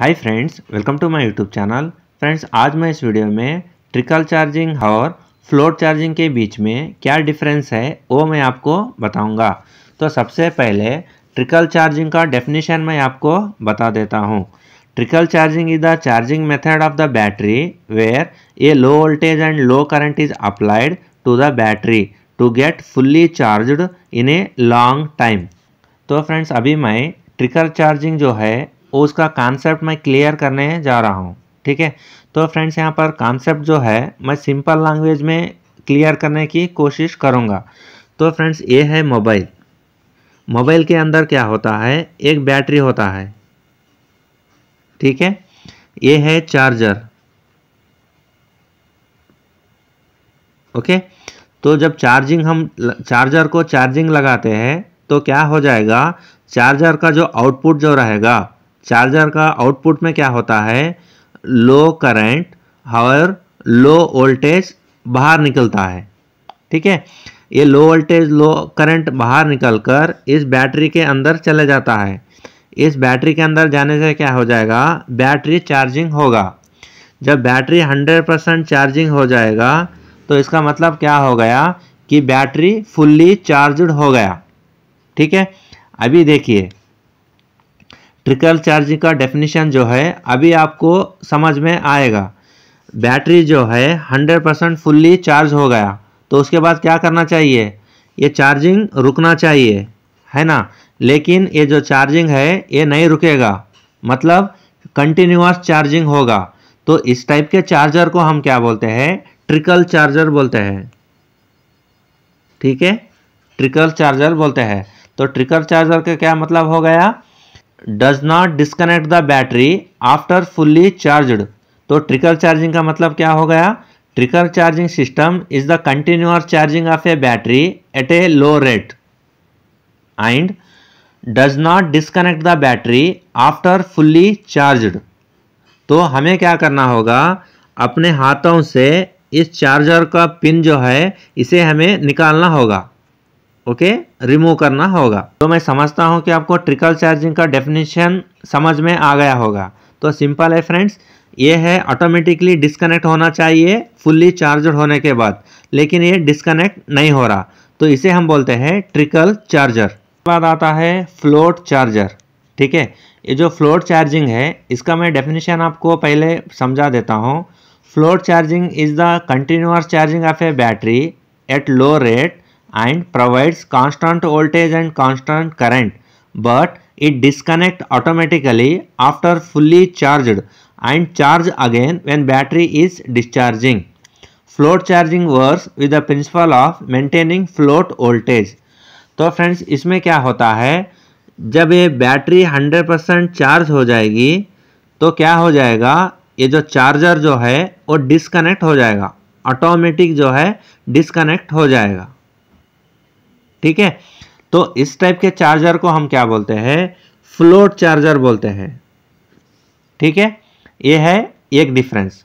Hi friends welcome to my YouTube channel friends आज मैं इस वीडियो में ट्रिकल चार्जिंग और फ्लोट चार्जिंग के बीच में क्या डिफरेंस है वो मैं आपको बताऊंगा तो सबसे पहले ट्रिकल चार्जिंग का डेफिनेशन मैं आपको बता देता हूँ trickle charging is the charging method of the battery where a low voltage and low current is applied to the battery to get fully charged in a long time तो friends अभी मैं trickle charging जो है उसका concept मैं clear करने जा रहा हूँ ठीक है तो फ्रेंड्स यहाँ पर कॉन्सेप्ट जो है मैं सिंपल लैंग्वेज में क्लियर करने की कोशिश करूँगा तो फ्रेंड्स ये है मोबाइल मोबाइल के अंदर क्या होता है एक बैटरी होता है ठीक है ये है चार्जर ओके तो जब चार्जिंग हम चार्जर को चार्जिंग लगाते हैं तो क्या हो जाएगा चार्जर का जो आउटपुट जो रहेगा चार्जर का आउटपुट में क्या होता है लो करंट और लो वोल्टेज बाहर निकलता है ठीक है ये लो वोल्टेज लो करंट बाहर निकलकर इस बैटरी के अंदर चले जाता है इस बैटरी के अंदर जाने से क्या हो जाएगा बैटरी चार्जिंग होगा जब बैटरी 100 परसेंट चार्जिंग हो जाएगा तो इसका मतलब क्या हो गया कि बैटरी फुल्ली चार्ज हो गया ठीक है अभी देखिए ट्रिकल चार्जिंग का डेफिनेशन जो है अभी आपको समझ में आएगा बैटरी जो है 100 परसेंट फुल्ली चार्ज हो गया तो उसके बाद क्या करना चाहिए ये चार्जिंग रुकना चाहिए है ना लेकिन ये जो चार्जिंग है ये नहीं रुकेगा मतलब कंटिन्यूस चार्जिंग होगा तो इस टाइप के चार्जर को हम क्या बोलते हैं ट्रिकल चार्जर बोलते हैं ठीक है ट्रिकल चार्जर बोलते हैं तो ट्रिकल चार्जर का क्या मतलब हो गया does not disconnect the battery after fully charged तो ट्रिकल चार्जिंग का मतलब क्या हो गया trickle charging system is the continuous charging of a battery at a low rate and does not disconnect the battery after fully charged तो हमें क्या करना होगा अपने हाथों से इस चार्जर का पिन जो है इसे हमें निकालना होगा ओके रिमूव करना होगा तो मैं समझता हूँ कि आपको ट्रिकल चार्जिंग का डेफिनेशन समझ में आ गया होगा तो सिंपल है फ्रेंड्स ये है ऑटोमेटिकली डिस्कनेक्ट होना चाहिए फुल्ली चार्ज होने के बाद लेकिन ये डिस्कनेक्ट नहीं हो रहा तो इसे हम बोलते हैं ट्रिकल चार्जर बाद आता है फ्लोट चार्जर ठीक है ये जो फ्लोट चार्जिंग है इसका मैं डेफिनेशन आपको पहले समझा देता हूँ float charging is the continuous charging of a battery at low rate and provides constant voltage and constant current but it disconnect automatically after fully charged and charge again when battery is discharging. float charging works with the principle of maintaining float voltage तो friends इसमें क्या होता है जब ये battery 100 percent charge हो जाएगी तो क्या हो जाएगा ये जो चार्जर जो है वो डिसकनेक्ट हो जाएगा ऑटोमेटिक जो है डिसकनेक्ट हो जाएगा ठीक है तो इस टाइप के चार्जर को हम क्या बोलते हैं फ्लोट चार्जर बोलते हैं ठीक है ये है एक डिफरेंस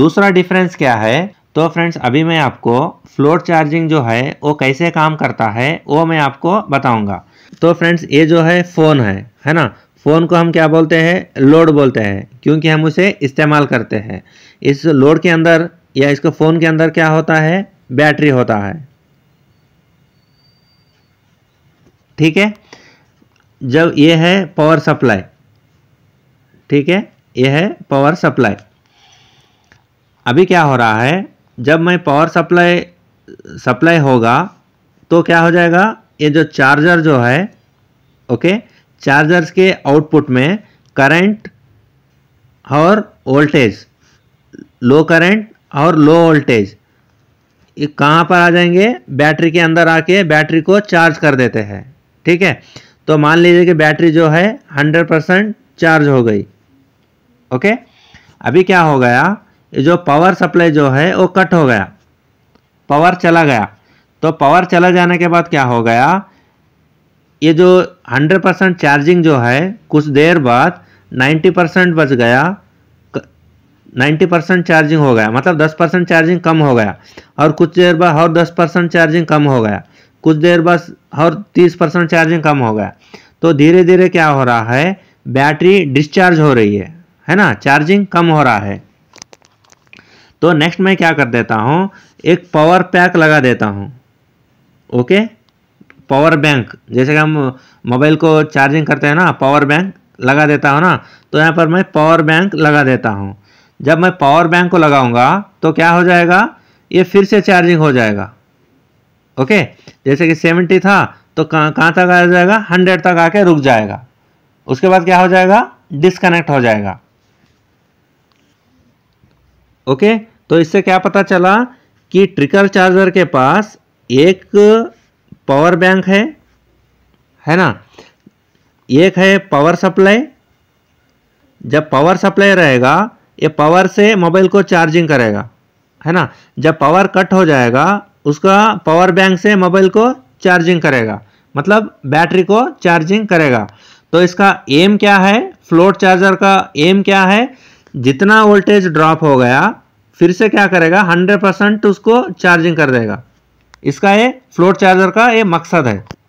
दूसरा डिफरेंस क्या है तो फ्रेंड्स अभी मैं आपको फ्लोट चार्जिंग जो है वो कैसे काम करता है वो मैं आपको बताऊंगा तो फ्रेंड्स ये जो है फ़ोन है है ना फ़ोन को हम क्या बोलते हैं लोड बोलते हैं क्योंकि हम उसे इस्तेमाल करते हैं इस लोड के अंदर या इसको फ़ोन के अंदर क्या होता है बैटरी होता है ठीक है जब ये है पावर सप्लाई ठीक है ये है पावर सप्लाई अभी क्या हो रहा है जब मैं पावर सप्लाई सप्लाई होगा तो क्या हो जाएगा ये जो चार्जर जो है ओके चार्जर्स के आउटपुट में करंट और वोल्टेज लो करंट और लो वोल्टेज ये कहाँ पर आ जाएंगे बैटरी के अंदर आके बैटरी को चार्ज कर देते हैं ठीक है तो मान लीजिए कि बैटरी जो है हंड्रेड परसेंट चार्ज हो गई ओके अभी क्या हो गया जो पावर सप्लाई जो है वो कट हो गया पावर चला गया तो पावर चला जाने के बाद क्या हो गया ये जो 100 परसेंट चार्जिंग जो है कुछ देर बाद 90 परसेंट बच गया 90 परसेंट चार्जिंग हो गया मतलब 10 परसेंट चार्जिंग कम हो गया और कुछ देर बाद और 10 परसेंट चार्जिंग कम हो गया कुछ देर बस और तीस परसेंट चार्जिंग कम हो गया तो धीरे धीरे क्या हो रहा है बैटरी डिस्चार्ज हो रही है है ना चार्जिंग कम हो रहा है तो नेक्स्ट मैं क्या कर देता हूँ एक पावर पैक लगा देता हूँ ओके पावर बैंक जैसे कि हम मोबाइल को चार्जिंग करते हैं ना पावर बैंक लगा देता हूँ ना तो यहाँ पर मैं पावर बैंक लगा देता हूँ जब मैं पावर बैंक को लगाऊंगा तो क्या हो जाएगा ये फिर से चार्जिंग हो जाएगा ओके जैसे कि सेवेंटी था तो कहाँ कहाँ तक आ जाएगा हंड्रेड तक आके रुक जाएगा उसके बाद क्या हो जाएगा डिस्कनेक्ट हो जाएगा ओके तो इससे क्या पता चला कि ट्रिकर चार्जर के पास एक पावर बैंक है है ना एक है पावर सप्लाई जब पावर सप्लाई रहेगा ये पावर से मोबाइल को चार्जिंग करेगा है ना जब पावर कट हो जाएगा उसका पावर बैंक से मोबाइल को चार्जिंग करेगा मतलब बैटरी को चार्जिंग करेगा तो इसका एम क्या है फ्लोट चार्जर का एम क्या है जितना वोल्टेज ड्रॉप हो गया फिर से क्या करेगा 100 परसेंट उसको चार्जिंग कर देगा इसका ये फ्लोट चार्जर का ये मकसद है